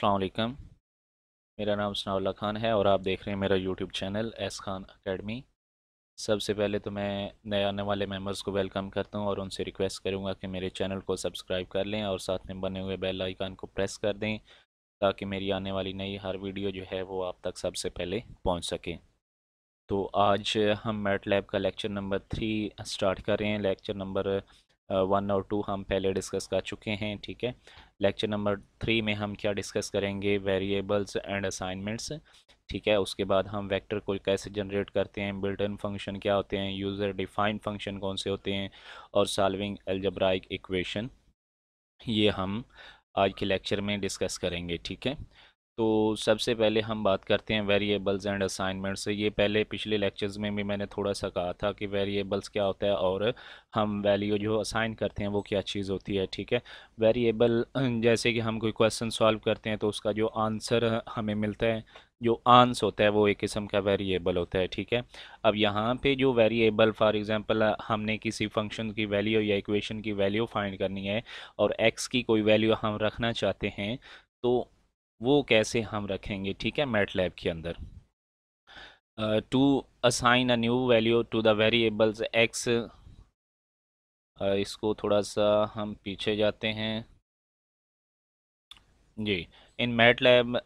अल्लाम मेरा नाम सनाउल्ला खान है और आप देख रहे हैं मेरा YouTube channel S Khan academy सबसे पहले तो मैं नए आने वाले मेंबर्स को वेलकम करता हूं और उनसे रिक्वेस्ट करूंगा कि मेरे चैनल को सब्सक्राइब कर लें और साथ में बने हुए बेल आइकान को प्रेस कर दें ताकि मेरी आने वाली नई हर वीडियो जो है वो आप तक सबसे पहले पहुँच सकें तो आज हम मेट लैब का लेक्चर नंबर थ्री स्टार्ट कर रहे हैं लेक्चर नंबर वन और टू हम पहले डिस्कस कर चुके हैं ठीक है लेक्चर नंबर थ्री में हम क्या डिस्कस करेंगे वेरिएबल्स एंड असाइनमेंट्स ठीक है उसके बाद हम वेक्टर को कैसे जनरेट करते हैं बिल्टन फंक्शन क्या होते हैं यूज़र डिफाइंड फंक्शन कौन से होते हैं और सॉल्विंग एल्जब्राइक इक्वेशन ये हम आज के लेक्चर में डिस्कस करेंगे ठीक है तो सबसे पहले हम बात करते हैं वेरिएबल्स एंड असाइनमेंट्स ये पहले पिछले लेक्चर्स में भी मैंने थोड़ा सा कहा था कि वेरिएबल्स क्या होता है और हम वैल्यू जो असाइन करते हैं वो क्या चीज़ होती है ठीक है वेरिएबल जैसे कि हम कोई क्वेश्चन सॉल्व करते हैं तो उसका जो आंसर हमें मिलता है जो आंस होता है वो एक किस्म का वेरिएबल होता है ठीक है अब यहाँ पे जो वेरिएबल फॉर एग्जांपल हमने किसी फंक्शन की वैल्यू या इक्वेशन की वैल्यू फाइंड करनी है और एक्स की कोई वैल्यू हम रखना चाहते हैं तो वो कैसे हम रखेंगे ठीक है मेट लैब के अंदर to assign a new value to the variables X इसको थोड़ा सा हम पीछे जाते हैं जी in MATLAB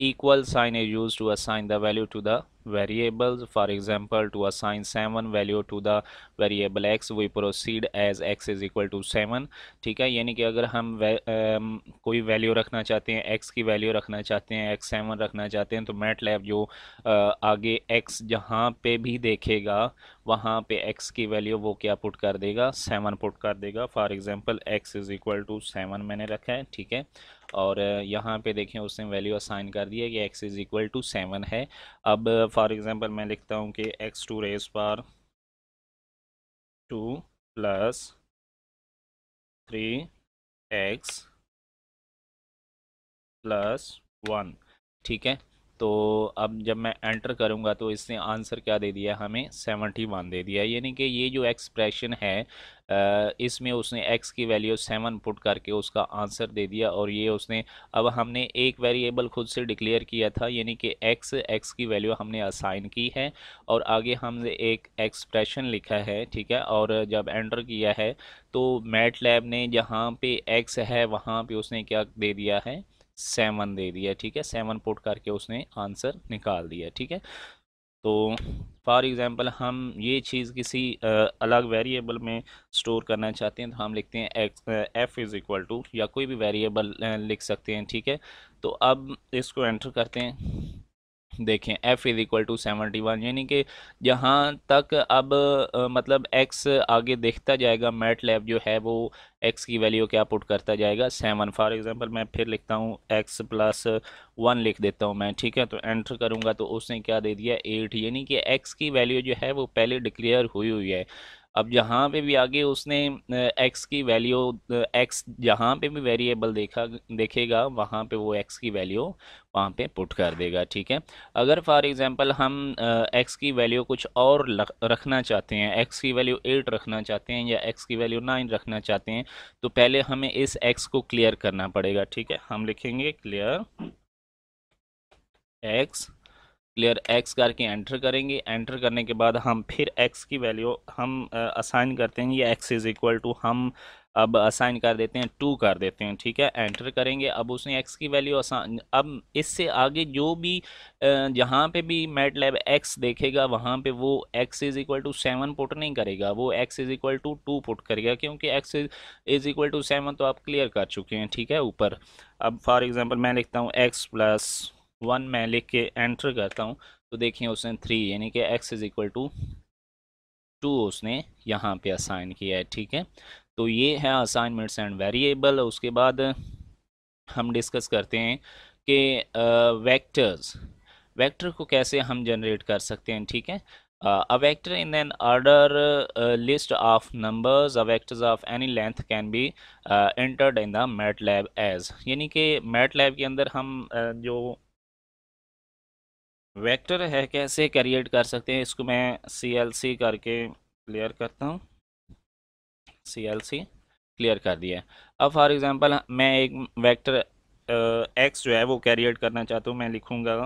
equal sign is used to assign the value to the variables for example to assign 7 value to the variable x we proceed as x is equal to 7 ठीक है यानी कि अगर हम वे, कोई value रखना चाहते हैं x की value रखना चाहते हैं x 7 रखना चाहते हैं तो MATLAB जो आ, आगे x जहां पे भी देखेगा वहां पे x की value वो क्या put कर देगा 7 put कर देगा for example x is equal to 7 मैंने रखा है ठीक है और यहाँ पे देखें उसने वैल्यू असाइन कर दिया कि X is equal to seven है अब फॉर एग्ज़ाम्पल मैं लिखता हूँ कि X to raise power two plus three X plus one ठीक है तो अब जब मैं एंटर करूँगा तो इसने आंसर क्या दे दिया हमें सेवेंटी वन दे दिया यानी कि ये जो एक्सप्रेशन है इसमें उसने एक्स की वैल्यू सेवन पुट करके उसका आंसर दे दिया और ये उसने अब हमने एक वेरिएबल खुद से डिक्लेयर किया था यानी कि एक्स एक्स की वैल्यू हमने असाइन की है और आगे हमने एक एक्सप्रेशन लिखा है ठीक है और जब एंटर किया है तो मैट लैब ने जहाँ पे एक्स है वहाँ पे उसने क्या दे दिया है सेवन दे दिया ठीक है सेवन पुट करके उसने आंसर निकाल दिया ठीक है तो फॉर एग्ज़ाम्पल हम ये चीज़ किसी अलग वेरिएबल में स्टोर करना चाहते हैं तो हम लिखते हैं X F is equal to या कोई भी वेरिएबल लिख सकते हैं ठीक है तो अब इसको एंटर करते हैं देखें F is equal to seventy one यानी कि जहाँ तक अब आ, मतलब एक्स आगे देखता जाएगा मैट लैब जो है वो एक्स की वैल्यू क्या पुट करता जाएगा सेवन फॉर एग्ज़ाम्पल मैं फिर लिखता हूँ एक्स प्लस वन लिख देता हूँ मैं ठीक है तो एंटर करूँगा तो उसने क्या दे दिया एट यानी कि एक्स की वैल्यू जो है वो पहले डिक्लेयर हुई हुई है अब जहाँ पे भी आगे उसने एक्स की वैल्यू एक्स जहाँ पे भी वेरिएबल देखा देखेगा वहाँ पे वो एक्स की वैल्यू वहाँ पे पुट कर देगा ठीक है अगर फॉर एग्जांपल हम एक्स की वैल्यू कुछ और रखना चाहते हैं एक्स की वैल्यू एट रखना चाहते हैं या एक्स की वैल्यू नाइन रखना चाहते हैं तो पहले हमें इस एक्स को क्लियर करना पड़ेगा ठीक है हम लिखेंगे क्लियर एक्स क्लियर एक्स करके एंटर करेंगे एंटर करने के बाद हम फिर एक्स की वैल्यू हम असाइन करते हैं ये एक्स इज़ इक्वल टू हम अब असाइन कर देते हैं टू कर देते हैं ठीक है एंटर करेंगे अब उसने एक्स की वैल्यू असाइन अब इससे आगे जो भी जहाँ पे भी मेट लैब एक्स देखेगा वहाँ पे वो X is equal to seven put नहीं करेगा वो X is equal to two put करेगा क्योंकि X is equal to seven तो आप क्लियर कर चुके हैं ठीक है ऊपर अब फॉर एग्ज़ाम्पल मैं लिखता हूँ एक्स प्लस वन मैं लिख के एंटर करता हूँ तो देखिए उसने थ्री यानी कि X is equal to two उसने यहाँ पे असाइन किया है ठीक है तो ये है असाइनमेंट्स एंड वेरिएबल उसके बाद हम डिस्कस करते हैं कि वेक्टर्स वेक्टर को कैसे हम जनरेट कर सकते हैं ठीक है a vector in an order list of numbers a vectors of any length can be be in the in lab एज यानी कि लैब के अंदर हम uh, जो वेक्टर है कैसे क्रिएट कर सकते हैं इसको मैं सी एल सी करके क्लियर करता हूँ सी एल सी क्लियर कर दिया अब फॉर एग्ज़ाम्पल मैं एक वेक्टर एक्स जो है वो कैरिएट करना चाहता हूँ मैं लिखूँगा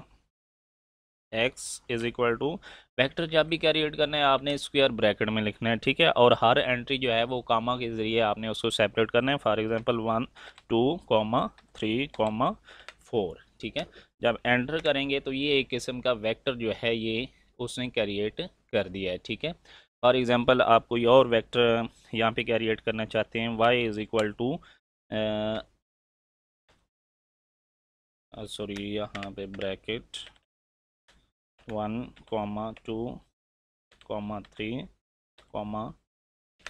X is equal to vector जब भी कैरिएट करना है आपने स्क्वायर ब्रैकेट में लिखना है ठीक है और हर एंट्री जो है वो कामा के ज़रिए आपने उसको सेपरेट करना है for example one two comma three comma four ठीक है जब एंटर करेंगे तो ये एक किस्म का वेक्टर जो है ये उसने क्रिएट कर दिया है ठीक है फॉर एग्जांपल आप कोई और वेक्टर यहाँ पे क्रिएट करना चाहते हैं Y is equal to sorry यहाँ पे bracket one comma two comma three comma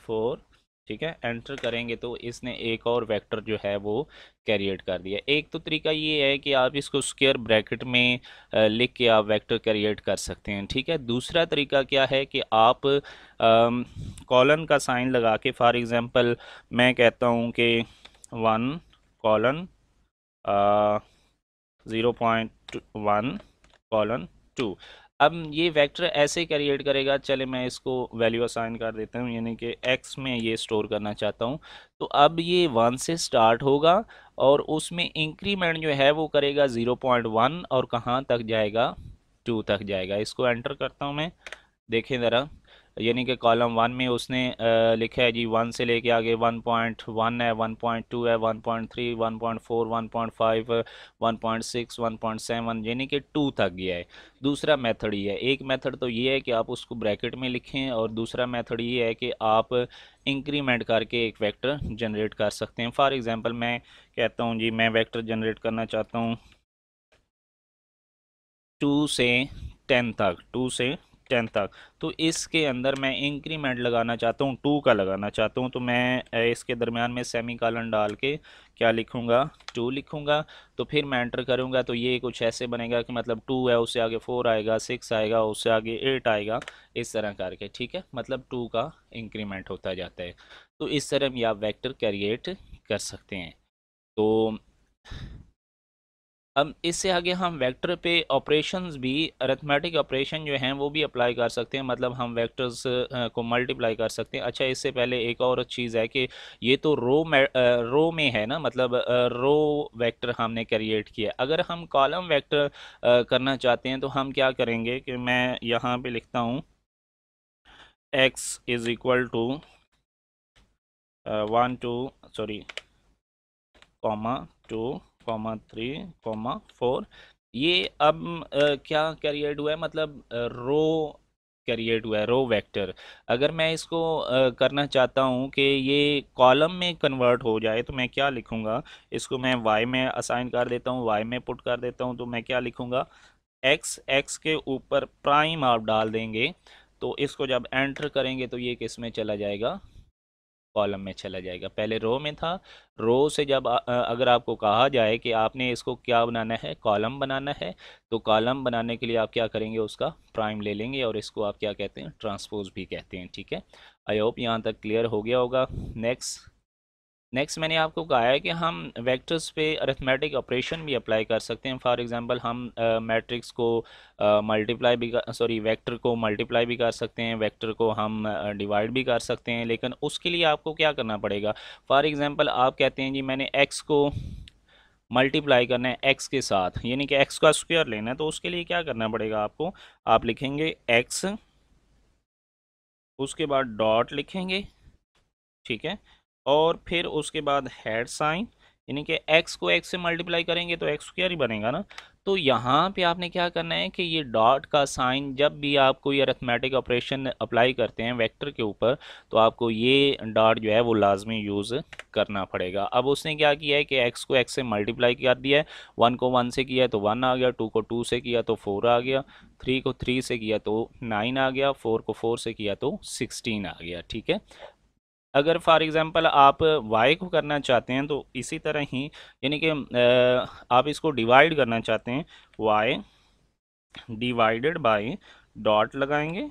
four ठीक है एंटर करेंगे तो इसने एक और वेक्टर जो है वो कैरिएट कर दिया एक तो तरीका ये है कि आप इसको स्क्वायर ब्रैकेट में लिख के आप वेक्टर कैरिएट कर सकते हैं ठीक है दूसरा तरीका क्या है कि आप कॉलन का साइन लगा के फॉर एग्ज़ाम्पल मैं कहता हूँ कि one colon zero point one colon two अब ये वेक्टर ऐसे क्रिएट करेगा चले मैं इसको वैल्यू असाइन कर देता हूँ यानी कि एक्स में ये स्टोर करना चाहता हूँ तो अब ये वन से स्टार्ट होगा और उसमें इंक्रीमेंट जो है वो करेगा ज़ीरो पॉइंट वन और कहाँ तक जाएगा टू तक जाएगा इसको एंटर करता हूँ मैं देखें ज़रा यानी कि कॉलम वन में उसने लिखा है जी वन से लेके आगे वन पॉइंट वन है वन पॉइंट टू है one point three one point four one point five one point six one point seven यानी कि टू तक गया है दूसरा मेथड ये है एक मेथड तो ये है कि आप उसको ब्रैकेट में लिखें और दूसरा मेथड ये है कि आप इंक्रीमेंट करके एक वैक्टर जनरेट कर सकते हैं फॉर एग्जाम्पल मैं कहता हूँ जी मैं वैक्टर जनरेट करना चाहता हूँ टू से टेन तक टू से टेन तक तो इसके अंदर मैं इंक्रीमेंट लगाना चाहता हूँ टू का लगाना चाहता हूँ तो मैं इसके दरमियान में सेमी कॉलन डाल के क्या लिखूँगा टू लिखूँगा तो फिर मैं एंटर करूँगा तो ये कुछ ऐसे बनेगा कि मतलब टू है उससे आगे फोर आएगा सिक्स आएगा उससे आगे एट आएगा इस तरह करके ठीक है मतलब टू का इंक्रीमेंट होता जाता है तो इस तरह हम यह वैक्टर क्रिएट कर सकते हैं तो अब इससे आगे हम वेक्टर पे ऑपरेशंस भी अरिथमेटिक ऑपरेशन जो हैं वो भी अप्लाई कर सकते हैं मतलब हम वेक्टर्स को मल्टीप्लाई कर सकते हैं अच्छा इससे पहले एक और चीज़ है कि ये तो रो में रो में है ना मतलब रो वेक्टर हमने क्रिएट किया अगर हम कॉलम वेक्टर करना चाहते हैं तो हम क्या करेंगे कि मैं यहाँ पे लिखता हूँ X is equal to one two sorry comma two comma three comma four ये अब आ, क्या क्रिएट हुआ है मतलब रो क्रिएट हुआ है रो वेक्टर अगर मैं इसको आ, करना चाहता हूँ कि ये कॉलम में कन्वर्ट हो जाए तो मैं क्या लिखूँगा इसको मैं वाई में असाइन कर देता हूँ वाई में पुट कर देता हूँ तो मैं क्या लिखूँगा एक्स एक्स के ऊपर प्राइम आप डाल देंगे तो इसको जब एंटर करेंगे तो ये किस में चला जाएगा कॉलम में चला जाएगा पहले रो में था रो से जब अगर आपको कहा जाए कि आपने इसको क्या बनाना है कॉलम बनाना है तो कॉलम बनाने के लिए आप क्या करेंगे उसका प्राइम ले लेंगे और इसको आप क्या कहते हैं ट्रांसपोज भी कहते हैं ठीक है आई होप यहाँ तक क्लियर हो गया होगा नेक्स्ट नेक्स्ट मैंने आपको कहा है कि हम वेक्टर्स पे अरिथमेटिक ऑपरेशन भी अप्लाई कर सकते हैं फॉर एग्जांपल हम मैट्रिक्स uh, को मल्टीप्लाई uh, भी सॉरी वेक्टर को मल्टीप्लाई भी कर सकते हैं वेक्टर को हम डिवाइड uh, भी कर सकते हैं लेकिन उसके लिए आपको क्या करना पड़ेगा फॉर एग्ज़ाम्पल आप कहते हैं जी मैंने एक्स को मल्टीप्लाई करना है एक्स के साथ यानी कि एक्स का स्क्वायर लेना है तो उसके लिए क्या करना पड़ेगा आपको आप लिखेंगे एक्स उसके बाद डॉट लिखेंगे ठीक है और फिर उसके बाद हेड साइन यानी कि x को x से मल्टीप्लाई करेंगे तो एक्स स्क्र ही बनेगा ना तो यहाँ पे आपने क्या करना है कि ये डॉट का साइन जब भी आप कोई अरथमेटिक ऑपरेशन अप्लाई करते हैं वेक्टर के ऊपर तो आपको ये डॉट जो है वो लाजमी यूज़ करना पड़ेगा अब उसने क्या किया है कि एक्स को एक्स से मल्टीप्लाई कर दिया है वन को वन से किया तो वन आ गया टू को टू से किया तो फोर आ गया थ्री को थ्री से किया तो नाइन आ गया फोर को फोर से किया तो सिक्सटीन आ गया ठीक है अगर फॉर एग्ज़ाम्पल आप वाई को करना चाहते हैं तो इसी तरह ही यानी कि आप इसको डिवाइड करना चाहते हैं वाई डिवाइडेड बाई डॉट लगाएंगे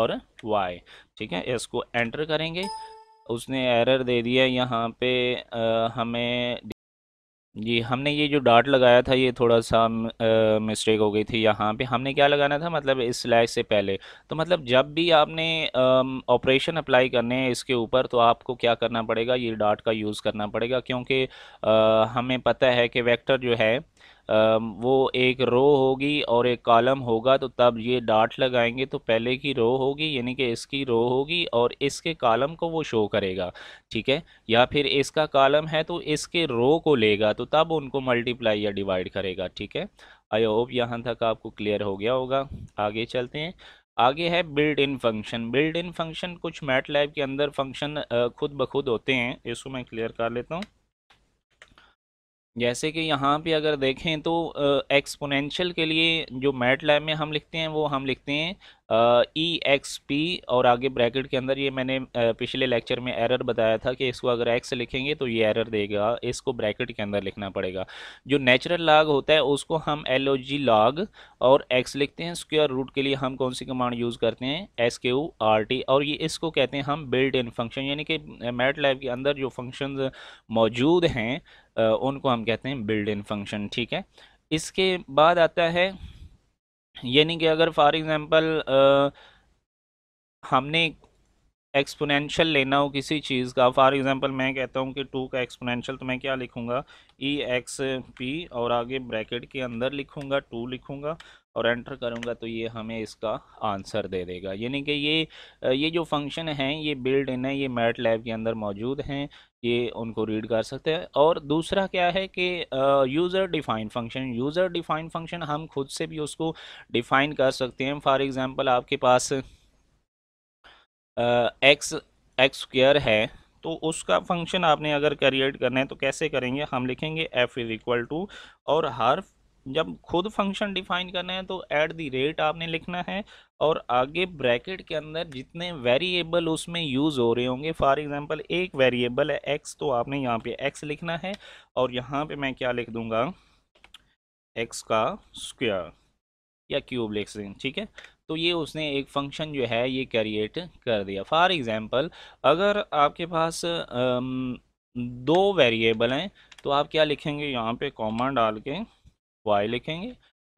और वाई ठीक है इसको एंटर करेंगे उसने एरर दे दिया यहाँ पे आ, हमें जी हमने ये जो डॉट लगाया था ये थोड़ा सा मिस्टेक हो गई थी यहाँ पे हमने क्या लगाना था मतलब इस स्लैश से पहले तो मतलब जब भी आपने ऑपरेशन अप्लाई करने हैं इसके ऊपर तो आपको क्या करना पड़ेगा ये डॉट का यूज़ करना पड़ेगा क्योंकि हमें पता है कि वेक्टर जो है वो एक रो होगी और एक कॉलम होगा तो तब ये डाट लगाएंगे तो पहले की रो होगी यानी कि इसकी रो होगी और इसके कॉलम को वो शो करेगा ठीक है या फिर इसका कॉलम है तो इसके रो को लेगा तो तब उनको मल्टीप्लाई या डिवाइड करेगा ठीक है आई होप यहाँ तक आपको क्लियर हो गया होगा आगे चलते हैं आगे है build in function build in function कुछ मैट लैब के अंदर फंक्शन खुद ब खुद होते हैं इसको मैं क्लियर कर लेता हूँ जैसे कि यहाँ पे अगर देखें तो एक्सपोनेंशियल के लिए जो मैट लैब में हम लिखते हैं वो हम लिखते हैं ई एक्स पी और आगे ब्रैकेट के अंदर ये मैंने पिछले लेक्चर में एरर बताया था कि इसको अगर एक्स लिखेंगे तो ये एरर देगा इसको ब्रैकेट के अंदर लिखना पड़ेगा जो नेचुरल लाग होता है उसको हम एल ओ जी लाग और एक्स लिखते हैं स्क्वायर रूट के लिए हम कौन सी कमांड यूज़ करते हैं एस के यू आर टी और ये इसको कहते हैं हम बिल्ड इन फंक्शन यानी कि मैट लाइव के अंदर जो फंक्शन मौजूद हैं उनको हम कहते हैं बिल्ड इन फंक्शन ठीक है इसके बाद आता है यानी कि अगर फॉर एग्ज़ाम्पल हमने एक्सपोनेंशियल लेना हो किसी चीज़ का फॉर एग्ज़ाम्पल मैं कहता हूँ कि टू का एक्सपोनेंशियल तो मैं क्या लिखूँगा ई एक्स पी और आगे ब्रैकेट के अंदर लिखूँगा टू लिखूँगा और एंटर करूँगा तो ये हमें इसका आंसर दे देगा यानी कि ये ये जो फंक्शन है ये बिल्ड इन है ये मैट लैब के अंदर मौजूद हैं ये उनको रीड कर सकते हैं और दूसरा क्या है कि user define function user define function हम खुद से भी उसको डिफाइन कर सकते हैं फॉर एग्ज़ाम्पल आपके पास एक्स एक्स स्क्र है तो उसका फंक्शन आपने अगर क्रिएट करना है तो कैसे करेंगे हम लिखेंगे एफ इज़ इक्वल टू और हर जब खुद फंक्शन डिफाइन करना है तो ऐट दी रेट आपने लिखना है और आगे ब्रैकेट के अंदर जितने वेरिएबल उसमें यूज़ हो रहे होंगे फॉर एग्जांपल एक वेरिएबल है एक्स तो आपने यहाँ पे एक्स लिखना है और यहाँ पे मैं क्या लिख दूँगा एक्स का स्क्वायर या क्यूब लिख सकें ठीक है तो ये उसने एक फंक्शन जो है ये क्रिएट कर दिया फॉर एग्ज़ाम्पल अगर आपके पास अम, दो वेरिएबल हैं तो आप क्या लिखेंगे यहाँ पे कॉमा डाल के वाई लिखेंगे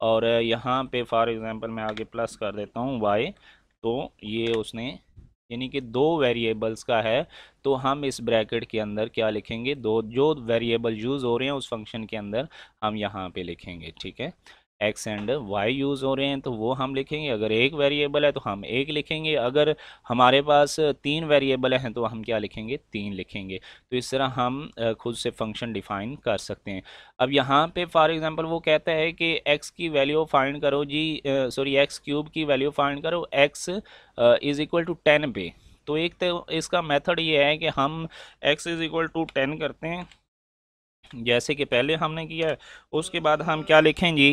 और यहाँ पे फॉर एग्ज़ाम्पल मैं आगे प्लस कर देता हूँ वाई तो ये उसने यानी कि दो वेरिएबल्स का है तो हम इस ब्रैकेट के अंदर क्या लिखेंगे दो जो वेरिएबल यूज़ हो रहे हैं उस फंक्शन के अंदर हम यहाँ पे लिखेंगे ठीक है एक्स एंड वाई यूज़ हो रहे हैं तो वो हम लिखेंगे अगर एक वेरिएबल है तो हम एक लिखेंगे अगर हमारे पास तीन वेरिएबल हैं तो हम क्या लिखेंगे तीन लिखेंगे तो इस तरह हम खुद से फंक्शन डिफाइन कर सकते हैं अब यहाँ पे फॉर एग्जांपल वो कहता है कि एक्स की वैल्यू फाइंड करो जी सॉरी एक्स क्यूब की वैल्यू फाइंड करो X is equal to ten पे तो एक तो इसका मेथड ये है कि हम X is equal to ten करते हैं जैसे कि पहले हमने किया उसके बाद हम क्या लिखें जी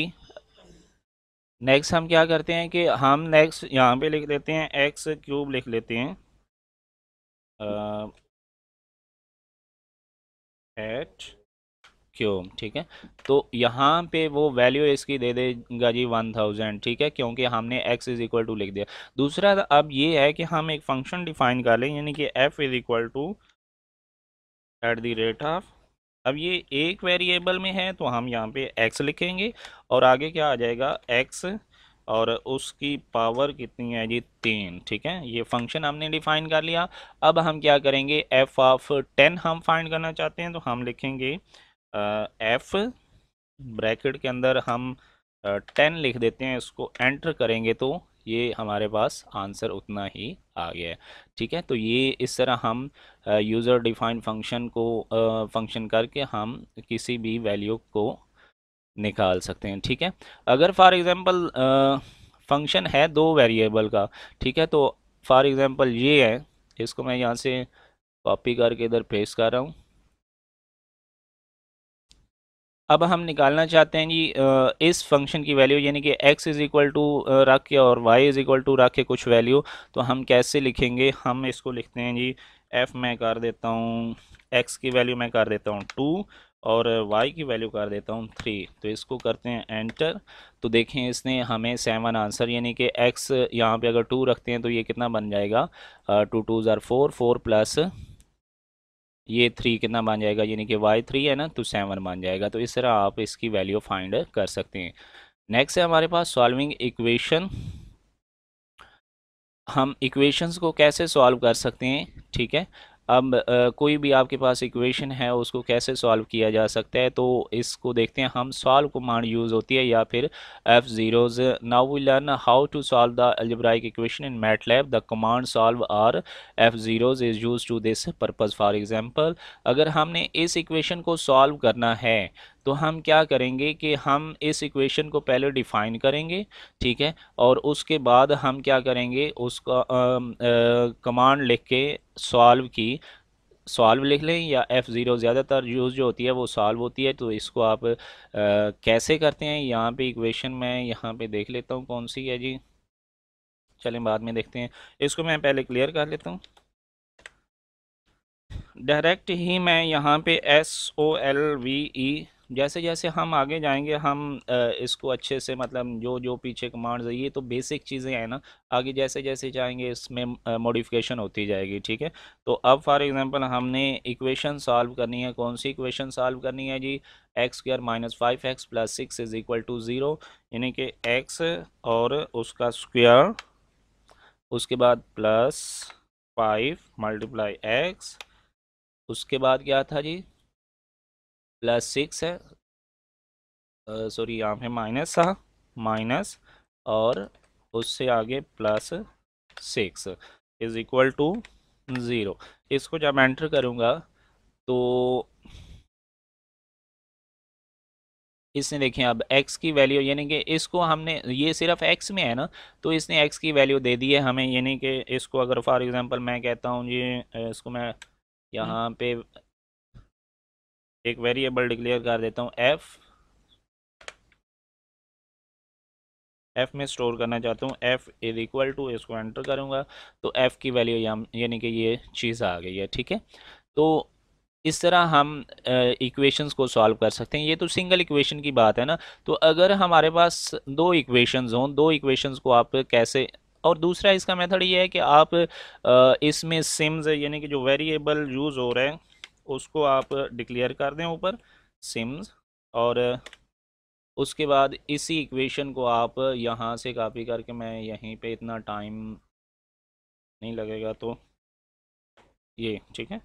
नेक्स्ट हम क्या करते हैं कि हम नेक्स्ट यहाँ पे लिख लेते हैं एक्स क्यूब लिख लेते हैं एट क्यूब ठीक है तो यहाँ पे वो वैल्यू इसकी दे देगा जी वन थाउजेंड ठीक है क्योंकि हमने एक्स इज़ इक्वल टू लिख दिया दूसरा अब ये है कि हम एक फंक्शन डिफाइन कर लें यानी कि F is equal to at the rate of अब ये एक वेरिएबल में है तो हम यहाँ पे एक्स लिखेंगे और आगे क्या आ जाएगा एक्स और उसकी पावर कितनी है जी तीन ठीक है ये फंक्शन हमने डिफाइन कर लिया अब हम क्या करेंगे एफ ऑफ टेन हम फाइंड करना चाहते हैं तो हम लिखेंगे एफ ब्रैकेट के अंदर हम टेन लिख देते हैं इसको एंटर करेंगे तो ये हमारे पास आंसर उतना ही आ गया है ठीक है तो ये इस तरह हम यूज़र डिफाइंड फंक्शन को फंक्शन करके हम किसी भी वैल्यू को निकाल सकते हैं ठीक है अगर फॉर एग्ज़ाम्पल फंक्शन है दो वेरिएबल का ठीक है तो फॉर एग्ज़ाम्पल ये है इसको मैं यहाँ से कॉपी करके इधर पेस्ट कर रहा हूँ अब हम निकालना चाहते हैं जी इस फंक्शन की वैल्यू यानी कि x इज़ इक्वल टू रख के और y इज़ इक्वल टू रख के कुछ वैल्यू तो हम कैसे लिखेंगे हम इसको लिखते हैं जी f मैं कर देता हूँ x की वैल्यू मैं कर देता हूँ टू और y की वैल्यू कर देता हूँ थ्री तो इसको करते हैं एंटर तो देखें इसने हमें सेवन आंसर यानी कि x यहाँ पे अगर टू रखते हैं तो ये कितना बन जाएगा टू टू ज़ार फोर फोर प्लस ये थ्री कितना बन जाएगा यानी कि वाई थ्री है ना तो सेवन बन जाएगा तो इस तरह आप इसकी वैल्यू फाइंड कर सकते हैं नेक्स्ट है हमारे पास सॉल्विंग इक्वेशन हम इक्वेशंस को कैसे सॉल्व कर सकते हैं ठीक है अब आ, कोई भी आपके पास इक्वेशन है उसको कैसे सॉल्व किया जा सकता है तो इसको देखते हैं हम सॉल्व कमांड यूज़ होती है या फिर F zeros now we learn how to solve the algebraic equation in MATLAB the command solve R F zeros is use to this purpose for example अगर हमने इस इक्वेशन को solve करना है तो हम क्या करेंगे कि हम इस इक्वेशन को पहले डिफ़ाइन करेंगे ठीक है और उसके बाद हम क्या करेंगे उसका कमांड लिख के सॉल्व की सॉल्व लिख लें या एफ़ ज़ीरो ज़्यादातर यूज़ जो होती है वो सॉल्व होती है तो इसको आप आ, कैसे करते हैं यहाँ पे इक्वेशन मैं यहाँ पे देख लेता हूँ कौन सी है जी चलें बाद में देखते हैं इसको मैं पहले क्लियर कर लेता हूँ डायरेक्ट ही मैं यहाँ पे S O L V E जैसे जैसे हम आगे जाएंगे हम इसको अच्छे से मतलब जो जो पीछे कमांड्स है ये तो बेसिक चीज़ें हैं ना आगे जैसे जैसे जाएंगे इसमें मॉडिफिकेशन होती जाएगी ठीक है तो अब फॉर एग्जांपल हमने इक्वेशन सॉल्व करनी है कौन सी इक्वेशन सॉल्व करनी है जी X square minus five X plus six is equal to zero यानी कि एक्स और उसका स्क्वेयर उसके बाद प्लस फाइव मल्टीप्लाई एक्स उसके बाद क्या था जी प्लस सिक्स है सॉरी यहाँ पे माइनस था माइनस और उससे आगे plus six is equal to zero इसको जब एंटर करूँगा तो इसने देखिए अब x की वैल्यू यानी कि इसको हमने ये सिर्फ x में है ना तो इसने x की वैल्यू दे दी है हमें यानी कि इसको अगर फॉर एग्जांपल मैं कहता हूँ ये इसको मैं यहाँ पे एक वेरिएबल डिक्लेयर कर देता हूँ एफ़ एफ़ में स्टोर करना चाहता हूँ f इज़ इक्वल टू इसको एंटर करूँगा तो f की वैल्यू यानी कि ये चीज़ आ गई है ठीक है तो इस तरह हम इक्वेशंस को सॉल्व कर सकते हैं ये तो सिंगल इक्वेशन की बात है ना तो अगर हमारे पास दो इक्वेशंस हों दो इक्वेशंस को आप कैसे और दूसरा इसका मेथड ये है कि आप इसमें सिम्स यानी कि जो वेरिएबल यूज़ हो रहे हैं उसको आप डिक्लेयर कर दें ऊपर सिम्स और उसके बाद इसी इक्वेशन को आप यहाँ से कॉपी करके मैं यहीं पे इतना टाइम नहीं लगेगा तो ये ठीक है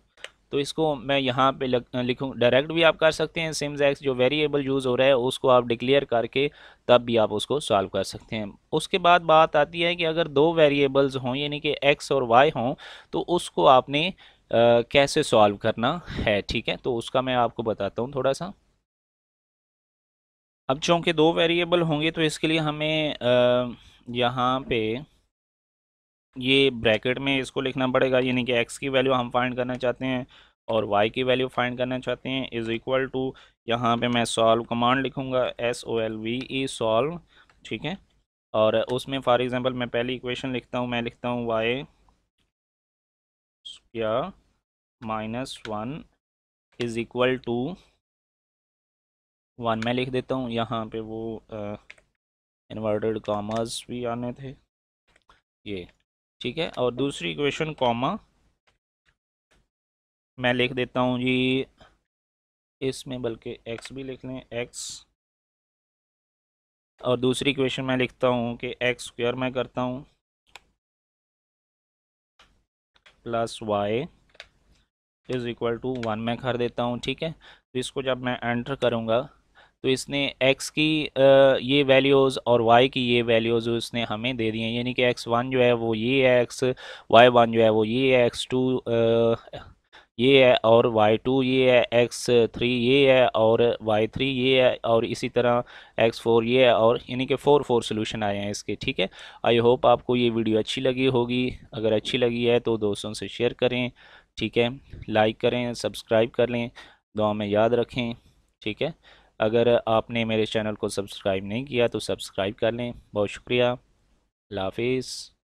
तो इसको मैं यहाँ पे लिखूँ डायरेक्ट भी आप कर सकते हैं सिम्स एक्स जो वेरिएबल यूज़ हो रहा है उसको आप डिक्लेयर करके तब भी आप उसको सॉल्व कर सकते हैं उसके बाद बात आती है कि अगर दो वेरिएबल्स हों यानी कि एक्स और वाई हों तो उसको आपने कैसे सॉल्व करना है ठीक है तो उसका मैं आपको बताता हूँ थोड़ा सा अब चूँकि दो वेरिएबल होंगे तो इसके लिए हमें यहाँ पे ये ब्रैकेट में इसको लिखना पड़ेगा यानी कि एक्स की वैल्यू हम फाइंड करना चाहते हैं और वाई की वैल्यू फाइंड करना चाहते हैं इज़ इक्वल टू यहाँ पे मैं सॉल्व कमांड लिखूँगा S O L V E e, solve ठीक है और उसमें फॉर एग्ज़ाम्पल मैं पहली इक्वेशन लिखता हूँ मैं लिखता हूँ वाई क्या minus one is equal to one मैं लिख देता हूँ यहाँ पे वो इन्वर्टेड कॉमर्स भी आने थे ये ठीक है और दूसरी इक्वेशन कॉमा मैं लिख देता हूँ जी इसमें बल्कि एक्स भी लिख लें एक्स और दूसरी इक्वेशन मैं लिखता हूँ कि एक्स स्क्वायर मैं करता हूँ plus Y is equal to one में कर देता हूँ ठीक है तो इसको जब मैं एंटर करूँगा तो इसने एक्स की ये वैल्यूज़ और वाई की ये वैल्यूज़ उसने हमें दे दी हैं यानी कि एक्स वन जो है वो ये है एक्स वाई वन जो है वो ये है एक्स टू ये है और वाई टू ये है एक्स थ्री ये है और वाई थ्री ये है और इसी तरह एक्स फोर ये है और यानी कि फ़ोर फोर सोल्यूशन आए हैं इसके ठीक है आई होप आपको ये वीडियो अच्छी लगी होगी अगर अच्छी लगी है तो दोस्तों से शेयर करें ठीक है लाइक करें सब्सक्राइब कर लें दुआ में याद रखें ठीक है अगर आपने मेरे चैनल को सब्सक्राइब नहीं किया तो सब्सक्राइब कर लें बहुत शुक्रिया हाफिज़